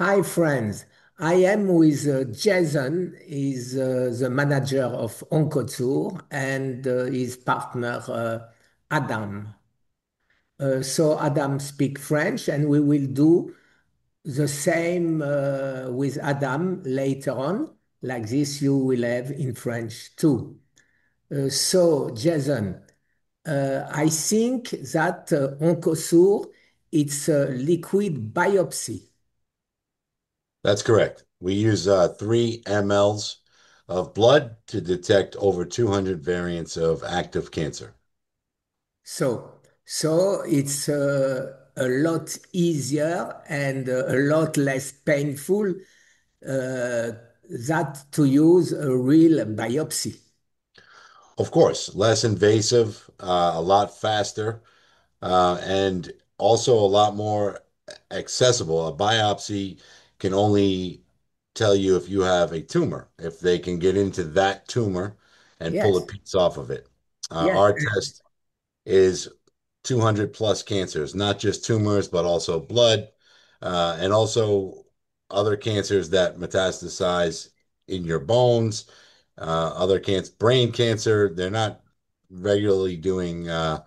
Hi, friends. I am with uh, Jason, he's uh, the manager of Oncotour, and uh, his partner, uh, Adam. Uh, so Adam speak French, and we will do the same uh, with Adam later on. Like this, you will have in French too. so, Jason, I think that uh, it's a liquid biopsy. That's correct. We use uh, 3 mL of blood to detect over 200 variants of active cancer. It's uh, a lot easier and uh, a lot less painful that to use a real biopsy. Of course, less invasive, a lot faster, and also a lot more accessible. A biopsy can only tell you if you have a tumor, if they can get into that tumor and yes. pull a piece off of it. Uh, yes. Our test is 200 plus cancers, not just tumors, but also blood uh, and also other cancers that metastasize in your bones, uh, other cancer, brain cancer. They're not regularly doing uh,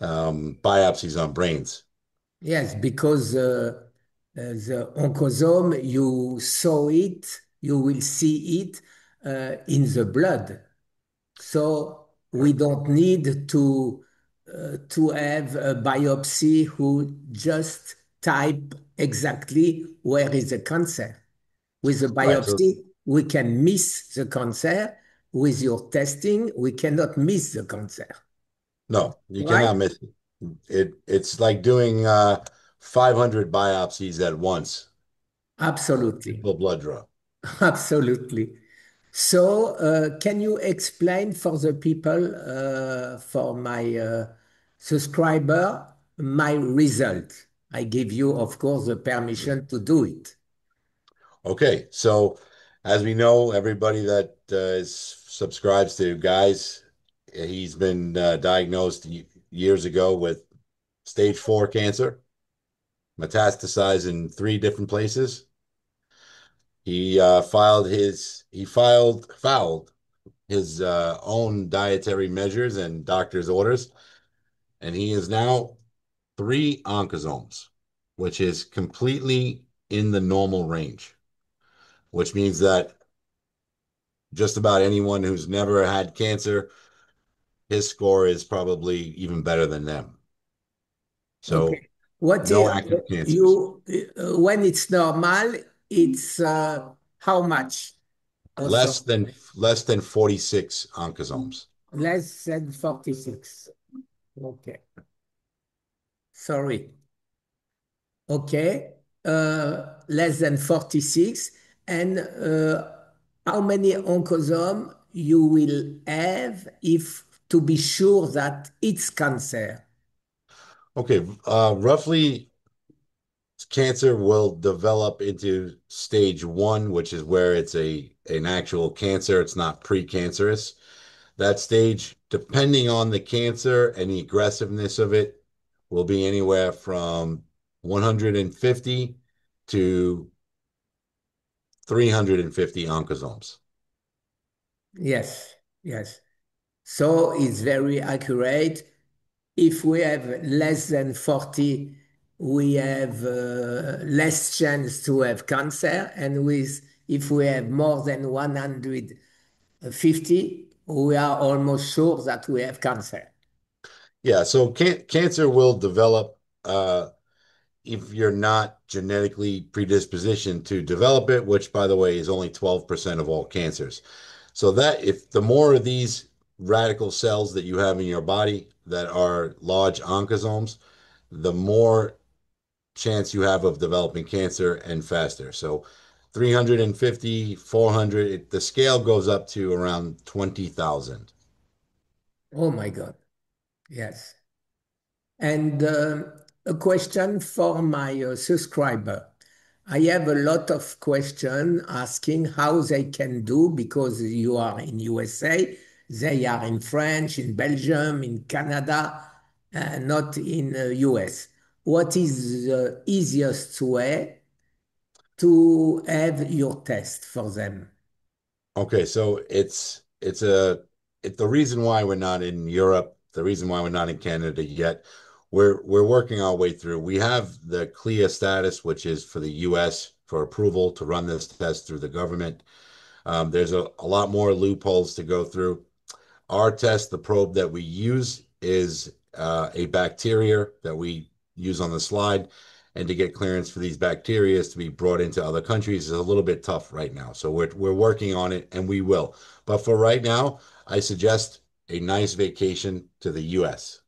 um, biopsies on brains. Yes, because uh, the oncosome, you saw it, you will see it uh, in the blood. So we don't need to uh, to have a biopsy who just type exactly where is the cancer. With the biopsy, we can miss the cancer. With your testing, we cannot miss the cancer. No, you cannot miss it. It's like doing uh, 500 biopsies at once. Absolutely. A blood draw. Absolutely. So, uh, can you explain for the people, uh, for my uh, subscriber, my result? I give you, of course, the permission to do it. Okay. So, as we know, everybody that uh, is, subscribes to Guys, he's been uh, diagnosed years ago with stage four cancer metastasized in three different places. He uh, filed his he filed fouled his uh, own dietary measures and doctor's orders, and he is now three oncosomes, which is completely in the normal range, which means that just about anyone who's never had cancer, his score is probably even better than them. So. Okay what no is, active cancers. You, uh, when it's normal, it's uh, how much? Also? Uh, less than less than 46 oncosomes. Less than 46. Okay. Sorry. Okay. Uh, less than 46. And uh, how many oncosomes you will have if to be sure that it's cancer? Okay, uh, roughly, cancer will develop into stage one, which is where it's a an actual cancer. It's not precancerous. That stage, depending on the cancer and the aggressiveness of it, will be anywhere from 150 to 350 oncosomes. Yes, yes. So it's very accurate if we have less than 40, we have uh, less chance to have cancer. If we have more than 150, uh, we are almost sure that we have cancer. Yeah. Cancer will develop uh, if you're not genetically predispositioned to develop it, which, by the way, is only 12% of all cancers. If the more of these radical cells that you have in your body that are large oncosomes, the more chance you have of developing cancer and faster. So 350, 400, it, the scale goes up to around 20,000. Oh my God. Yes. And uh, a question for my uh, subscriber. I have a lot of questions asking how they can do because you are in USA they are in France, in Belgium, in Canada, uh, not in uh, US. What is the easiest way to have your test for them? Okay, so it's it's a it's the reason why we're not in Europe, the reason why we're not in Canada yet. We're we're working our way through. We have the CLIA status, which is for the U.S. for approval to run this test through the government. Um, there's a, a lot more loopholes to go through. Our test, the probe that we use is uh, a bacteria that we use on the slide. and To get clearance for these bacteria to be brought into other countries is a little bit tough right now. So We're working on it, and we will. But For right now, I suggest a nice vacation to the U.S.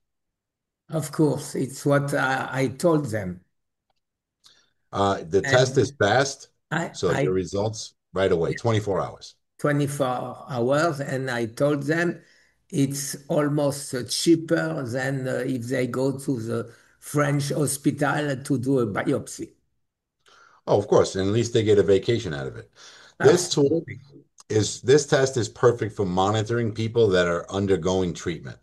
Of course. It's what I told them. Uh, the test is passed, so The results right away, 24 hours. 24 hours. and I told them it's almost uh, cheaper than uh, if they go to the French hospital to do a biopsy. Oh, of course. And at least they get a vacation out of it. Ah. This tool is this test is perfect for monitoring people that are undergoing treatment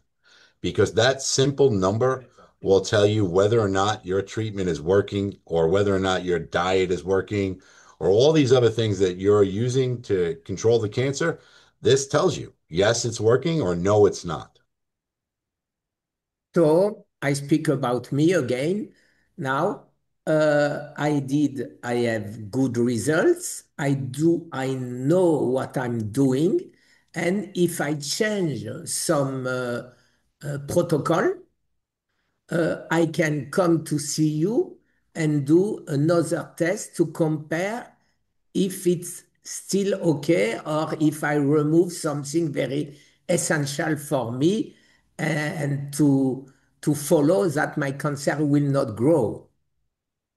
because that simple number will tell you whether or not your treatment is working or whether or not your diet is working or all these other things that you're using to control the cancer this tells you, yes, it's working or no, it's not. So I speak about me again. Now uh, I did, I have good results. I do, I know what I'm doing. And if I change some uh, uh, protocol, uh, I can come to see you and do another test to compare if it's still okay, or if I remove something very essential for me and to to follow that my cancer will not grow.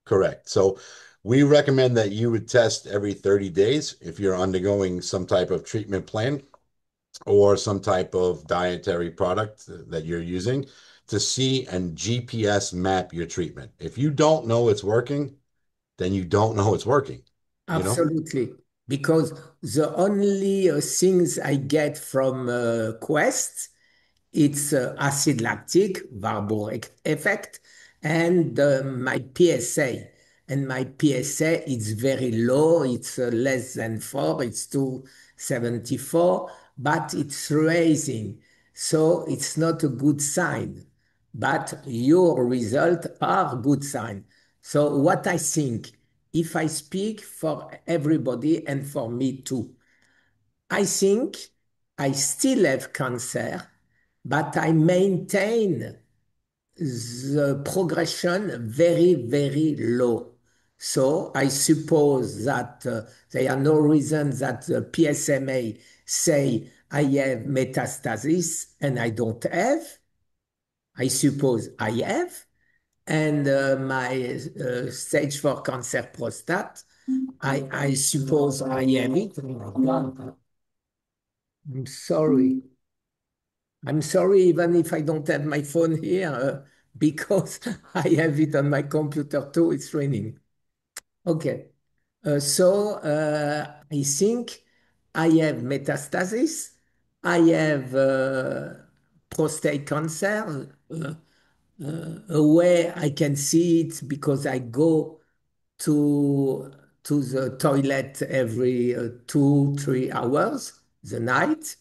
Correct. So we recommend that you would test every 30 days if you're undergoing some type of treatment plan or some type of dietary product that you're using to see and GPS map your treatment. If you don't know it's working, then you don't know it's working. Absolutely. You know? because the only uh, things I get from uh, Quest, it's uh, acid lactic, Warburg effect, and uh, my PSA. And my PSA is very low, it's uh, less than 4, it's 274, but it's raising. So it's not a good sign, but your results are good sign. So what I think, if I speak for everybody and for me too. I think I still have cancer, but I maintain the progression very, very low. So I suppose that uh, there are no reasons that the PSMA say I have metastasis and I don't have. I suppose I have, and uh, my uh, stage four cancer prostate. Mm-hmm. I, I suppose I am. it. I'm sorry. Mm-hmm. I'm sorry, even if I don't have my phone here, uh, because I have it on my computer too. It's raining. Okay. Uh, so uh, I think I have metastasis. I have uh, prostate cancer uh, way I can see it because I go to to the toilet every uh, two three hours the night.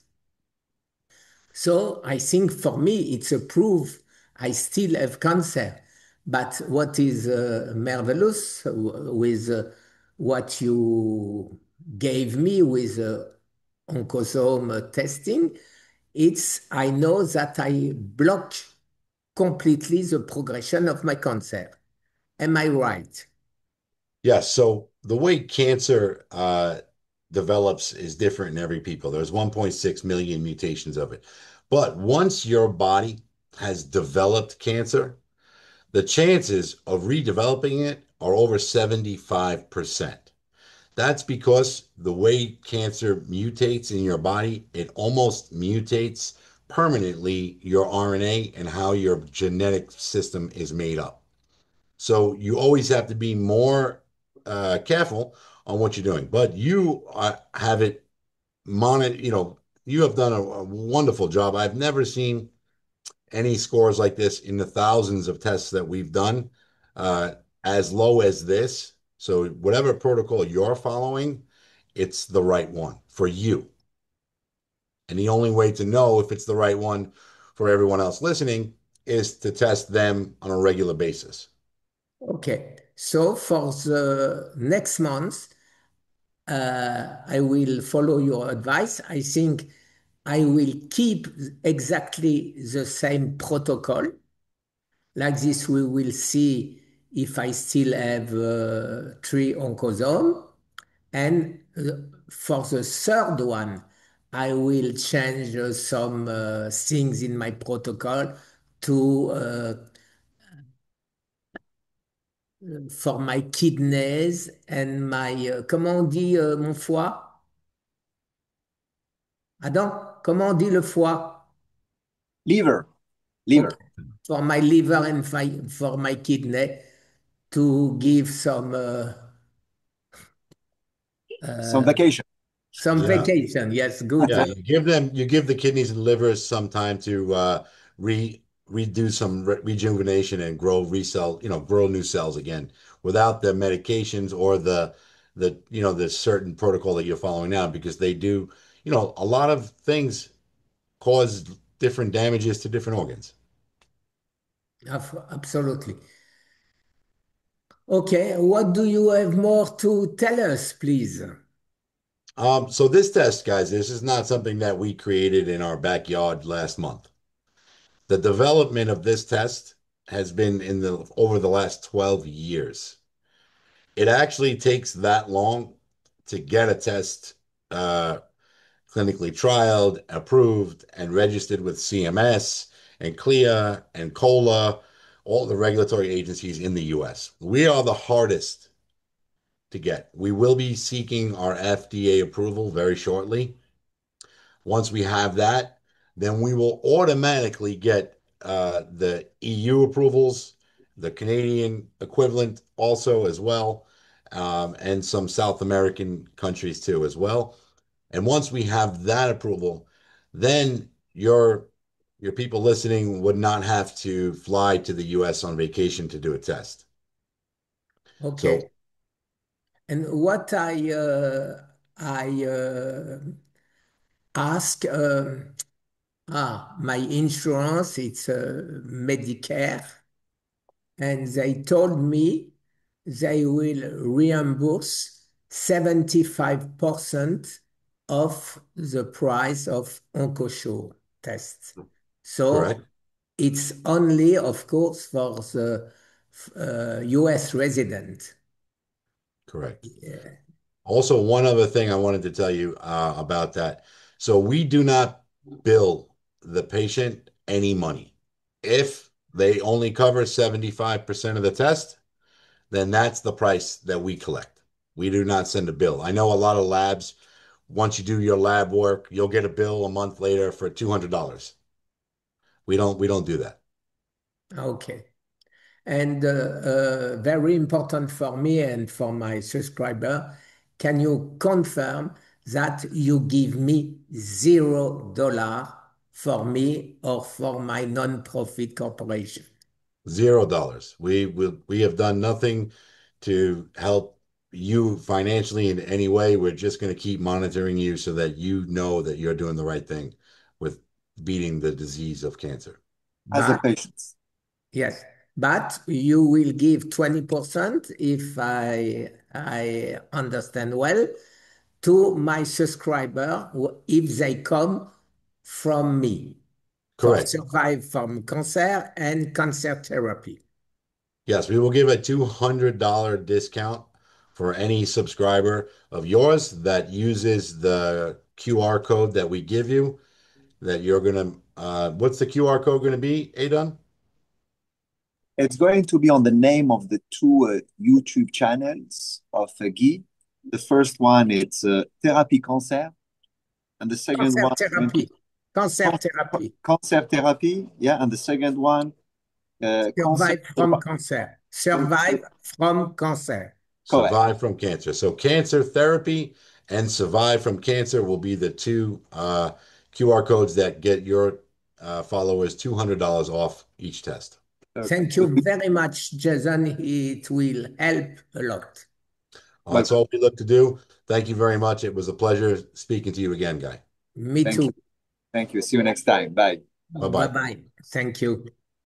So I think for me it's a proof I still have cancer. But what is uh, marvelous uh, with uh, what you gave me with uh, oncosome testing, it's I know that I block completely the progression of my cancer. Am I right? Yeah. So the way cancer uh, develops is different in every people. There's 1.6 million mutations of it. But once your body has developed cancer, the chances of redeveloping it are over 75%. That's because the way cancer mutates in your body, it almost mutates permanently your RNA and how your genetic system is made up. So you always have to be more uh, careful on what you're doing. But you uh, have it monitored. You know, you have done a, a, wonderful job. I've never seen any scores like this in the thousands of tests that we've done uh, as low as this. So whatever protocol you're following, it's the right one for you. And the only way to know if it's the right one for everyone else listening is to test them on a regular basis. Okay. So for the next month, uh, I will follow your advice. I think I will keep exactly the same protocol. Like this, we will see if I still have uh, three oncosome. And uh, for the third one, I will change uh, some uh, things in my protocol to uh, for my kidneys and my comment dit mon foie? Adam, comment dit le foie? Liver. Liver. For my liver and for my kidney to give some some vacation. Some yeah. vacation, yes, good. Yeah, you give them, you give the kidneys and livers some time to uh, re redo some re rejuvenation and grow resell, you know, grow new cells again without the medications or the the you know the certain protocol that you're following now because they do you know a lot of things cause different damages to different organs. Absolutely. Okay, what do you have more to tell us, please? Um, so this test, guys, this is not something that we created in our backyard last month. The development of this test has been in the over the last 12 years. It actually takes that long to get a test uh, clinically trialed, approved, and registered with CMS and CLIA and COLA, all the regulatory agencies in the US. We are the hardest to get. We will be seeking our FDA approval very shortly. Once we have that, then we will automatically get uh, the EU approvals, the Canadian equivalent also as well, um, and some South American countries too as well. And Once we have that approval, then your people listening would not have to fly to the U.S. on vacation to do a test. Okay. And what I uh, I uh, ask um, ah my insurance it's uh, Medicare, and they told me they will reimburse 75% of the price of OncoSure tests. So right. it's only, of course, for the US uh, resident. Correct. Yeah. Also, one other thing I wanted to tell you uh, about that. So we do not bill the patient any money. If they only cover 75% of the test, then that's the price that we collect. We do not send a bill. I know a lot of labs, once you do your lab work, you'll get a bill a month later for $200. We don't we don't do that. Okay. And uh, uh, very important for me and for my subscriber, can you confirm that you give me zero dollar for me or for my non-profit corporation? Zero dollars. We will. We have done nothing to help you financially in any way. We're just going to keep monitoring you so that you know that you're doing the right thing with beating the disease of cancer. As a patient. Yes but you will give 20%, if I understand well, to my subscriber if they come from me. Correct. survive from cancer and cancer therapy. Yes, we will give a $200 discount for any subscriber of yours that uses the QR code that we give you, that you're going to, uh, what's the QR code going to be, Aidan? It's going to be on the name of the two uh, YouTube channels of uh, Guy. The first one it's uh, Therapy Cancer, and the second one therapy. Concept therapy. Cancer therapy, yeah, and the second one uh, survive cancer. from cancer. Survive from cancer. Correct. Survive from cancer. So cancer therapy and survive from cancer will be the two uh, QR codes that get your uh, followers two hundred dollars off each test. Okay. Thank you very much, Jason. It will help a lot. Well, that's all we look to do. Thank you very much. It was a pleasure speaking to you again, Guy. Me Thank too. You. Thank you. See you next time. Bye. Bye-bye. Thank you.